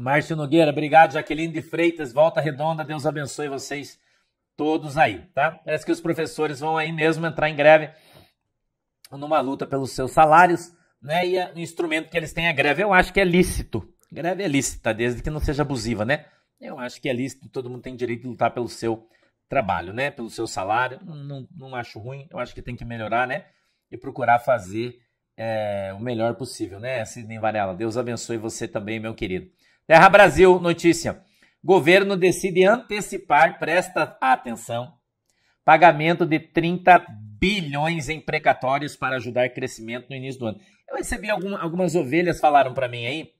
Márcio Nogueira, obrigado. Jaqueline de Freitas, volta redonda. Deus abençoe vocês todos aí, tá? Parece que os professores vão aí mesmo entrar em greve numa luta pelos seus salários, né? E o é instrumento que eles têm é greve. Eu acho que é lícito. Greve é lícita, desde que não seja abusiva, né? Eu acho que é lícito, todo mundo tem direito de lutar pelo seu trabalho, né? Pelo seu salário. Não, não acho ruim, eu acho que tem que melhorar, né? E procurar fazer é, o melhor possível, né, Sidney Varela? Deus abençoe você também, meu querido. Terra Brasil, notícia. Governo decide antecipar, presta atenção, pagamento de 30 bilhões em precatórios para ajudar crescimento no início do ano. Eu recebi algum, algumas ovelhas falaram para mim aí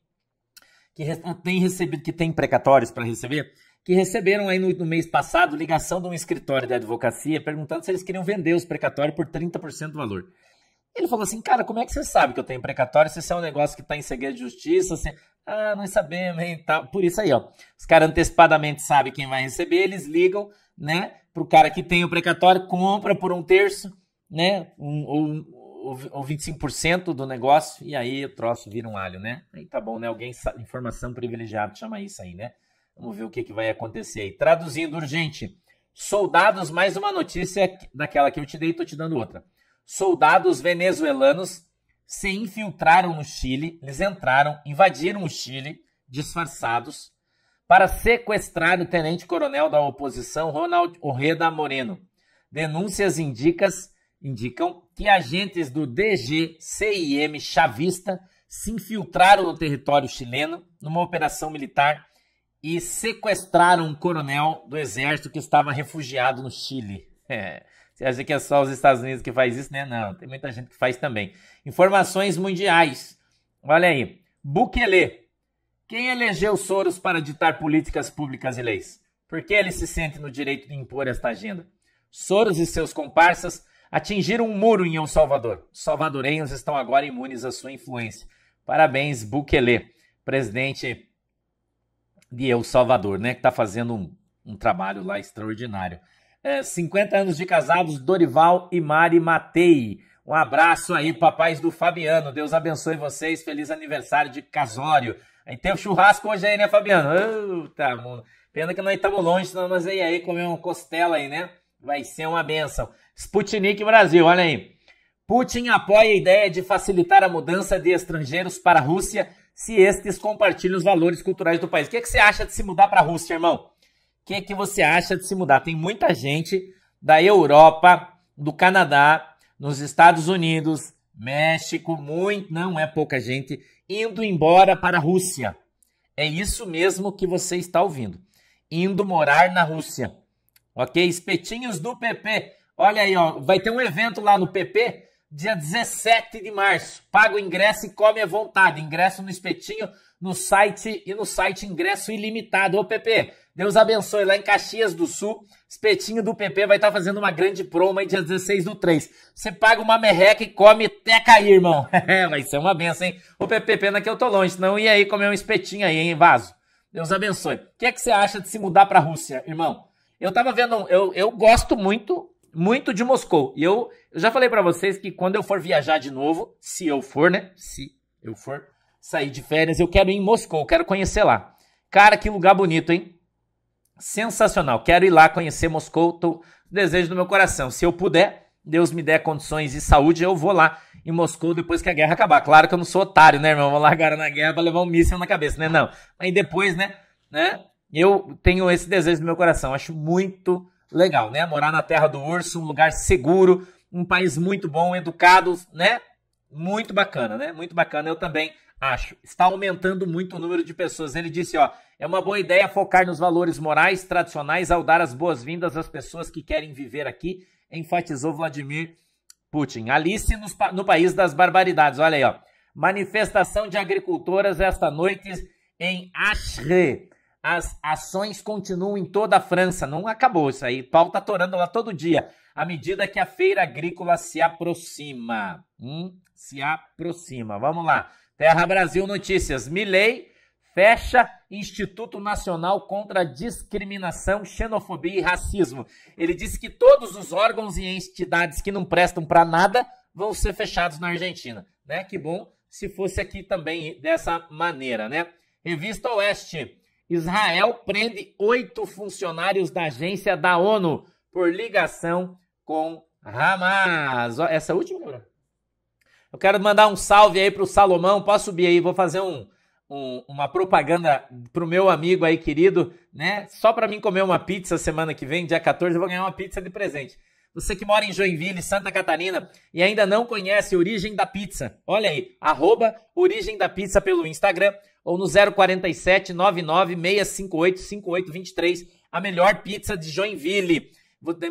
que ah, tem recebido que tem precatórios para receber, que receberam aí no, no, mês passado ligação de um escritório da advocacia perguntando se eles queriam vender os precatórios por 30% do valor. Ele falou assim, cara, como é que você sabe que eu tenho precatório se isso é um negócio que está em segredo de justiça? Se... Ah, nós sabemos, hein? Tá. Por isso aí, ó. Os caras antecipadamente sabem quem vai receber, eles ligam, né? Pro cara que tem o precatório, compra por um terço, né? Um, ou, ou 25% do negócio, e aí o troço vira um alho, né? Aí tá bom, né? Alguém sabe, informação privilegiada, chama isso aí, né? Vamos ver o que, que vai acontecer aí. Traduzindo urgente. Soldados, mais uma notícia daquela que eu te dei, tô te dando outra. Soldados venezuelanos se infiltraram no Chile, eles entraram, invadiram o Chile, disfarçados, para sequestrar o tenente-coronel da oposição, Ronald Orreda Moreno. Denúncias indicas, indicam que agentes do DG-CIM chavista se infiltraram no território chileno numa operação militar e sequestraram um coronel do exército que estava refugiado no Chile. É. Você acha que é só os Estados Unidos que faz isso, né? Não, tem muita gente que faz também. Informações mundiais. Olha aí. Bukele. Quem elegeu Soros para ditar políticas públicas e leis? Por que ele se sente no direito de impor esta agenda? Soros e seus comparsas atingiram um muro em El Salvador. Os salvadorenhos estão agora imunes à sua influência. Parabéns, Bukele, presidente de El Salvador, né? Que está fazendo um, um trabalho lá extraordinário. É, 50 anos de casados, Dorival e Mari Matei. Um abraço aí, papais do Fabiano. Deus abençoe vocês. Feliz aniversário de casório. Aí tem o churrasco hoje aí, né, Fabiano? Pena que nós estamos longe, senão nós ia aí comer uma costela aí, né? Vai ser uma benção. Sputnik Brasil, olha aí. Putin apoia a ideia de facilitar a mudança de estrangeiros para a Rússia se estes compartilham os valores culturais do país. O que, é que você acha de se mudar para a Rússia, irmão? O que, é que você acha de se mudar? Tem muita gente da Europa, do Canadá, nos Estados Unidos, México, muito, não é pouca gente, indo embora para a Rússia. É isso mesmo que você está ouvindo. Indo morar na Rússia. Ok? Espetinhos do PP. Olha aí, ó, vai ter um evento lá no PP dia 17 de março. Paga o ingresso e come à vontade. Ingresso no espetinho, no site e no site ingresso ilimitado. Ô PP, Deus abençoe. Lá em Caxias do Sul, espetinho do PP vai estar tá fazendo uma grande promo aí dia 16 do 3. Você paga uma merreca e come até cair, irmão. É, vai ser uma benção, hein? Ô Pepe, pena que eu tô longe, senão ia aí comer um espetinho aí, hein, vaso. Deus abençoe. O que é que você acha de se mudar pra Rússia, irmão? Eu tava vendo, eu, eu gosto muito muito de Moscou. E eu, eu já falei para vocês que quando eu for viajar de novo, se eu for, né? Se eu for sair de férias, eu quero ir em Moscou, quero conhecer lá. Cara, que lugar bonito, hein? Sensacional. Quero ir lá conhecer Moscou, tô... desejo do meu coração. Se eu puder, Deus me der condições e saúde, eu vou lá em Moscou depois que a guerra acabar. Claro que eu não sou otário, né, irmão? Vou largar na guerra pra levar um míssil na cabeça, né? Não. Aí depois, né? né? Eu tenho esse desejo no meu coração. Acho muito legal, né? Morar na terra do urso, um lugar seguro, um país muito bom, educado, né? Muito bacana, né? Muito bacana. Eu também acho. Está aumentando muito o número de pessoas. Ele disse, ó, é uma boa ideia focar nos valores morais tradicionais ao dar as boas-vindas às pessoas que querem viver aqui, enfatizou Vladimir Putin. Alice no, no país das barbaridades. Olha aí, ó. Manifestação de agricultoras esta noite em Ashre as ações continuam em toda a França, não acabou isso aí. Pau tá atorando lá todo dia, à medida que a feira agrícola se aproxima. Hum, se aproxima. Vamos lá. Terra Brasil Notícias. Milei fecha Instituto Nacional contra Discriminação, Xenofobia e Racismo. Ele disse que todos os órgãos e entidades que não prestam para nada vão ser fechados na Argentina, né? Que bom se fosse aqui também dessa maneira, né? Revista Oeste. Israel prende oito funcionários da agência da ONU por ligação com Hamas. Essa última, Eu quero mandar um salve aí para o Salomão. Posso subir aí? Vou fazer um, um, uma propaganda para o meu amigo aí querido, né? Só para mim comer uma pizza semana que vem, dia 14, eu vou ganhar uma pizza de presente. Você que mora em Joinville, Santa Catarina e ainda não conhece Origem da Pizza, olha aí, arroba Origem da Pizza pelo Instagram ou no 047 99658 5823, a melhor pizza de Joinville.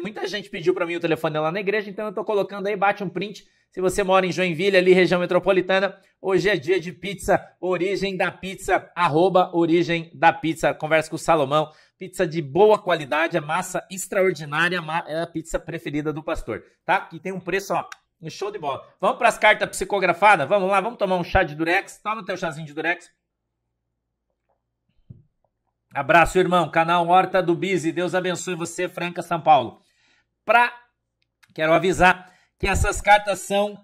Muita gente pediu para mim o telefone lá na igreja, então eu estou colocando aí, bate um print. Se você mora em Joinville, ali região metropolitana, hoje é dia de pizza, origem da pizza, arroba origem da pizza. Conversa com o Salomão, Pizza de boa qualidade, a massa extraordinária é a pizza preferida do pastor, tá? Que tem um preço, ó, um show de bola. Vamos para as cartas psicografadas? Vamos lá, vamos tomar um chá de durex. Toma teu chazinho de durex. Abraço, irmão. Canal Horta do Bizi. Deus abençoe você, Franca, São Paulo. Pra... Quero avisar que essas cartas são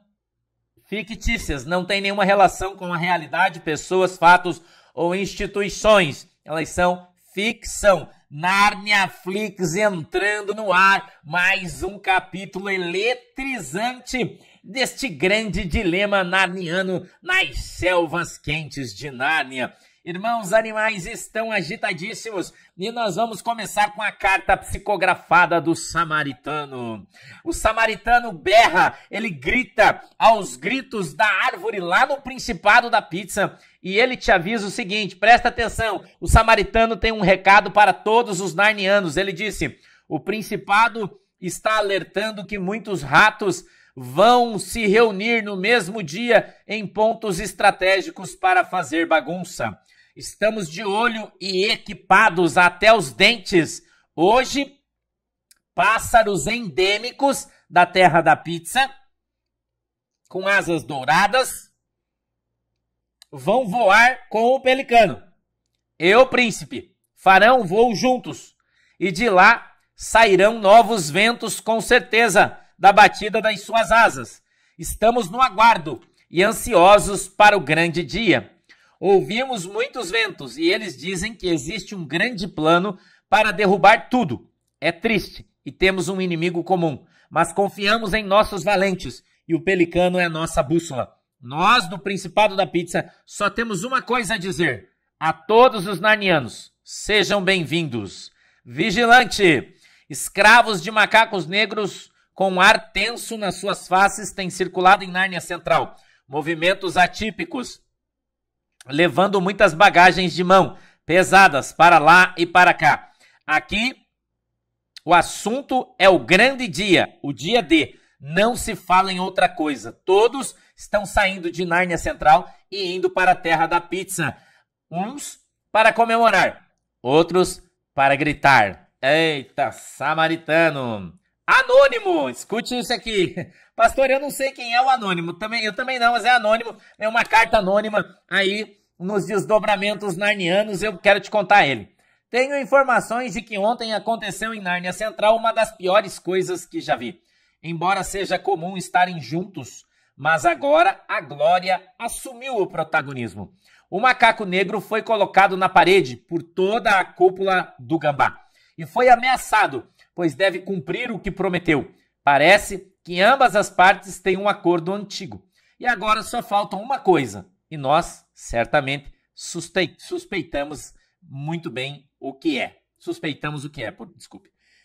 fictícias. Não tem nenhuma relação com a realidade, pessoas, fatos ou instituições. Elas são ficção. Nárnia Flix entrando no ar, mais um capítulo eletrizante deste grande dilema narniano nas selvas quentes de Nárnia. Irmãos, animais estão agitadíssimos e nós vamos começar com a carta psicografada do samaritano. O samaritano berra, ele grita aos gritos da árvore lá no Principado da Pizza e ele te avisa o seguinte: presta atenção, o samaritano tem um recado para todos os narnianos. Ele disse: o principado está alertando que muitos ratos vão se reunir no mesmo dia em pontos estratégicos para fazer bagunça. Estamos de olho e equipados até os dentes. Hoje, pássaros endêmicos da terra da pizza, com asas douradas vão voar com o pelicano. Eu, príncipe, farão voo juntos, e de lá sairão novos ventos, com certeza, da batida das suas asas. Estamos no aguardo e ansiosos para o grande dia. Ouvimos muitos ventos e eles dizem que existe um grande plano para derrubar tudo. É triste e temos um inimigo comum, mas confiamos em nossos valentes e o pelicano é nossa bússola. Nós do Principado da Pizza só temos uma coisa a dizer: a todos os narnianos, sejam bem-vindos. Vigilante! Escravos de macacos negros com ar tenso nas suas faces têm circulado em Nárnia Central. Movimentos atípicos, levando muitas bagagens de mão, pesadas para lá e para cá. Aqui, o assunto é o grande dia, o dia D. Não se fala em outra coisa. Todos estão saindo de Nárnia Central e indo para a Terra da Pizza. Uns para comemorar, outros para gritar. Eita, samaritano! Anônimo! Escute isso aqui. Pastor, eu não sei quem é o anônimo. Também, eu também não, mas é anônimo. É uma carta anônima aí nos desdobramentos narnianos. Eu quero te contar ele. Tenho informações de que ontem aconteceu em Nárnia Central uma das piores coisas que já vi. Embora seja comum estarem juntos mas agora a Glória assumiu o protagonismo. O macaco negro foi colocado na parede por toda a cúpula do gambá e foi ameaçado, pois deve cumprir o que prometeu. Parece que ambas as partes têm um acordo antigo. E agora só falta uma coisa, e nós certamente suspeitamos muito bem o que é. Suspeitamos o que é, por, desculpe.